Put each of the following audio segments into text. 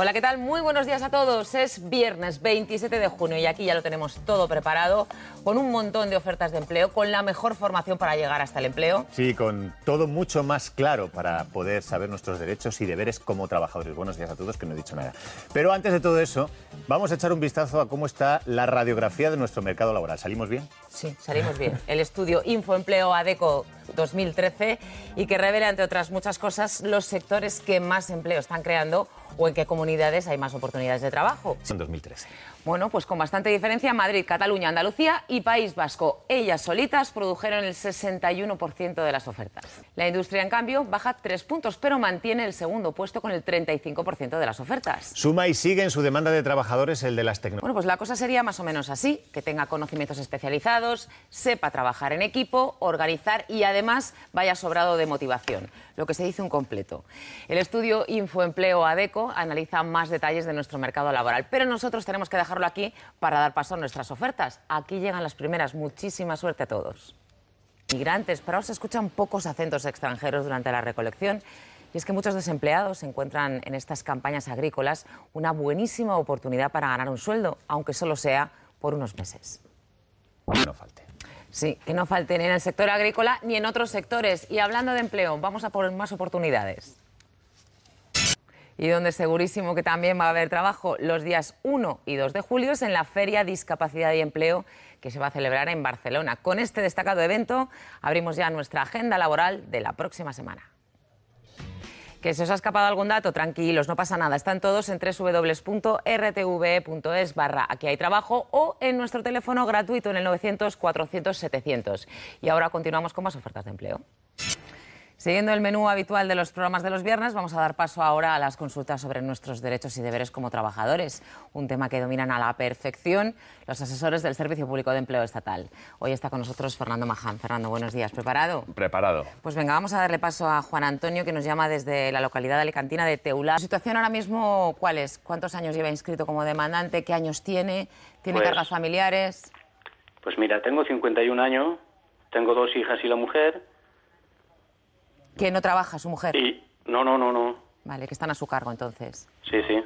Hola, ¿qué tal? Muy buenos días a todos. Es viernes 27 de junio y aquí ya lo tenemos todo preparado, con un montón de ofertas de empleo, con la mejor formación para llegar hasta el empleo. Sí, con todo mucho más claro para poder saber nuestros derechos y deberes como trabajadores. Buenos días a todos, que no he dicho nada. Pero antes de todo eso, vamos a echar un vistazo a cómo está la radiografía de nuestro mercado laboral. ¿Salimos bien? Sí, salimos bien. El estudio Infoempleo ADECO 2013 y que revela, entre otras muchas cosas, los sectores que más empleo están creando o en qué comunidades hay más oportunidades de trabajo. En 2013. Bueno, pues con bastante diferencia, Madrid, Cataluña, Andalucía y País Vasco. Ellas solitas produjeron el 61% de las ofertas. La industria, en cambio, baja tres puntos, pero mantiene el segundo puesto con el 35% de las ofertas. Suma y sigue en su demanda de trabajadores el de las tecnologías. Bueno, pues la cosa sería más o menos así, que tenga conocimientos especializados, sepa trabajar en equipo, organizar y además vaya sobrado de motivación, lo que se dice un completo. El estudio Infoempleo ADECO analiza más detalles de nuestro mercado laboral. Pero nosotros tenemos que dejarlo aquí para dar paso a nuestras ofertas. Aquí llegan las primeras. Muchísima suerte a todos. Migrantes, pero se escuchan pocos acentos extranjeros durante la recolección. Y es que muchos desempleados encuentran en estas campañas agrícolas una buenísima oportunidad para ganar un sueldo, aunque solo sea por unos meses. Que No falte. Sí, que no falte ni en el sector agrícola ni en otros sectores. Y hablando de empleo, vamos a poner más oportunidades y donde segurísimo que también va a haber trabajo los días 1 y 2 de julio es en la Feria Discapacidad y Empleo que se va a celebrar en Barcelona. Con este destacado evento abrimos ya nuestra agenda laboral de la próxima semana. Que se os ha escapado algún dato, tranquilos, no pasa nada. Están todos en www.rtve.es barra aquí hay trabajo o en nuestro teléfono gratuito en el 900 400 700. Y ahora continuamos con más ofertas de empleo. Siguiendo el menú habitual de los programas de los viernes, vamos a dar paso ahora a las consultas sobre nuestros derechos y deberes como trabajadores, un tema que dominan a la perfección los asesores del Servicio Público de Empleo Estatal. Hoy está con nosotros Fernando Maján. Fernando, buenos días. ¿Preparado? Preparado. Pues venga, vamos a darle paso a Juan Antonio, que nos llama desde la localidad alicantina de Teulá. ¿La situación ahora mismo cuál es? ¿Cuántos años lleva inscrito como demandante? ¿Qué años tiene? ¿Tiene pues cargas familiares? Pues mira, tengo 51 años, tengo dos hijas y la mujer que no trabaja su mujer. Y... No, no, no, no. Vale, que están a su cargo entonces. Sí, sí.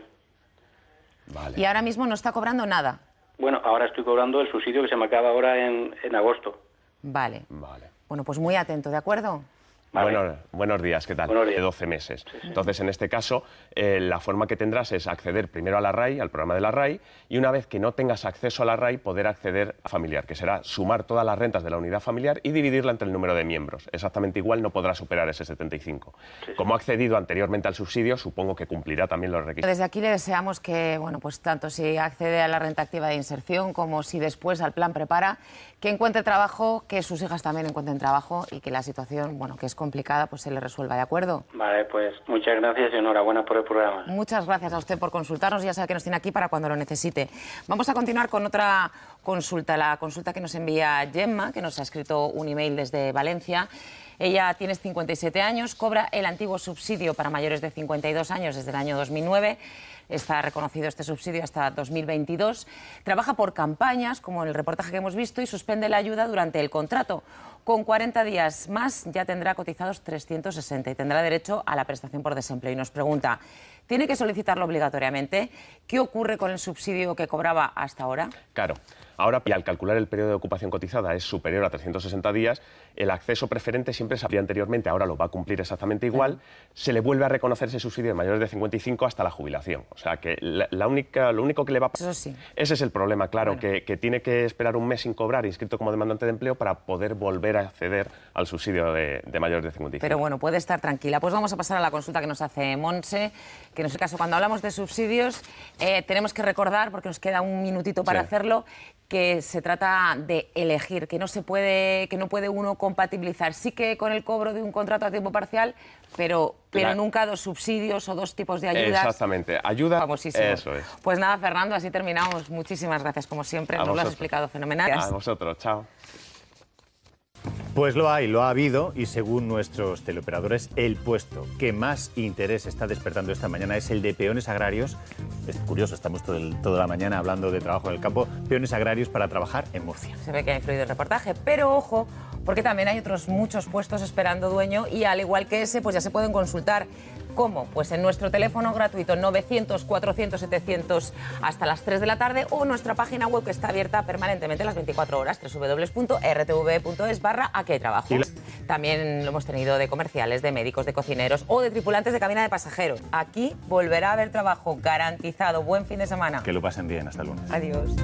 Vale. Y ahora mismo no está cobrando nada. Bueno, ahora estoy cobrando el subsidio que se me acaba ahora en, en agosto. Vale. Vale. Bueno, pues muy atento, ¿de acuerdo? buenos días, ¿qué tal? De 12 meses. Entonces, en este caso, eh, la forma que tendrás es acceder primero a la RAI, al programa de la RAI, y una vez que no tengas acceso a la RAI, poder acceder a familiar, que será sumar todas las rentas de la unidad familiar y dividirla entre el número de miembros. Exactamente igual, no podrá superar ese 75. Como ha accedido anteriormente al subsidio, supongo que cumplirá también los requisitos. Desde aquí le deseamos que, bueno, pues tanto si accede a la renta activa de inserción como si después al plan prepara, que encuentre trabajo, que sus hijas también encuentren trabajo y que la situación, bueno, que es complicada pues se le resuelva, ¿de acuerdo? Vale, pues muchas gracias y enhorabuena por el programa. Muchas gracias a usted por consultarnos, ya sabe que nos tiene aquí para cuando lo necesite. Vamos a continuar con otra consulta, la consulta que nos envía Gemma, que nos ha escrito un email desde Valencia. Ella tiene 57 años, cobra el antiguo subsidio para mayores de 52 años desde el año 2009. Está reconocido este subsidio hasta 2022. Trabaja por campañas, como en el reportaje que hemos visto, y suspende la ayuda durante el contrato. Con 40 días más ya tendrá cotizados 360 y tendrá derecho a la prestación por desempleo. Y nos pregunta, ¿tiene que solicitarlo obligatoriamente? ¿Qué ocurre con el subsidio que cobraba hasta ahora? Claro. Ahora, y al calcular el periodo de ocupación cotizada es superior a 360 días, el acceso preferente siempre se había anteriormente, ahora lo va a cumplir exactamente igual, se le vuelve a reconocer ese subsidio de mayores de 55 hasta la jubilación. O sea que la, única, lo único que le va a pasar... Sí. Ese es el problema, claro, que, tiene que esperar un mes sin cobrar inscrito como demandante de empleo para poder volver a acceder al subsidio de, mayores de 55. Pero bueno, puede estar tranquila. Pues vamos a pasar a la consulta que nos hace Monse, que en este caso cuando hablamos de subsidios eh, tenemos que recordar, porque nos queda un minutito para hacerlo, que se trata de elegir, que no se puede, que no puede uno compatibilizar. Sí que con el cobro de un contrato a tiempo parcial, pero, pero nunca dos subsidios o dos tipos de ayudas. Exactamente, ayuda. Famosísimo. Eso es. Pues nada, Fernando, así terminamos. Muchísimas gracias, como siempre. Nos lo has explicado fenomenal. A vosotros, chao. Pues lo hay, lo ha habido y según nuestros teleoperadores, el puesto que más interés está despertando esta mañana es el de peones agrarios. Es curioso, estamos toda la mañana hablando de trabajo en el campo, peones agrarios para trabajar en Murcia. Se ve que ha influido el reportaje, pero ojo, porque también hay otros muchos puestos esperando dueño y al igual que ese, pues ya se pueden consultar. ¿Cómo? Pues en nuestro teléfono gratuito 900 400 700 hasta las 3 de la tarde o nuestra página web que está abierta permanentemente las 24 horas www.rtv.es barra a trabajo. También lo hemos tenido de comerciales, de médicos, de cocineros o de tripulantes de cabina de pasajeros. Aquí volverá a haber trabajo garantizado. Buen fin de semana. Que lo pasen bien. Hasta el lunes. Adiós.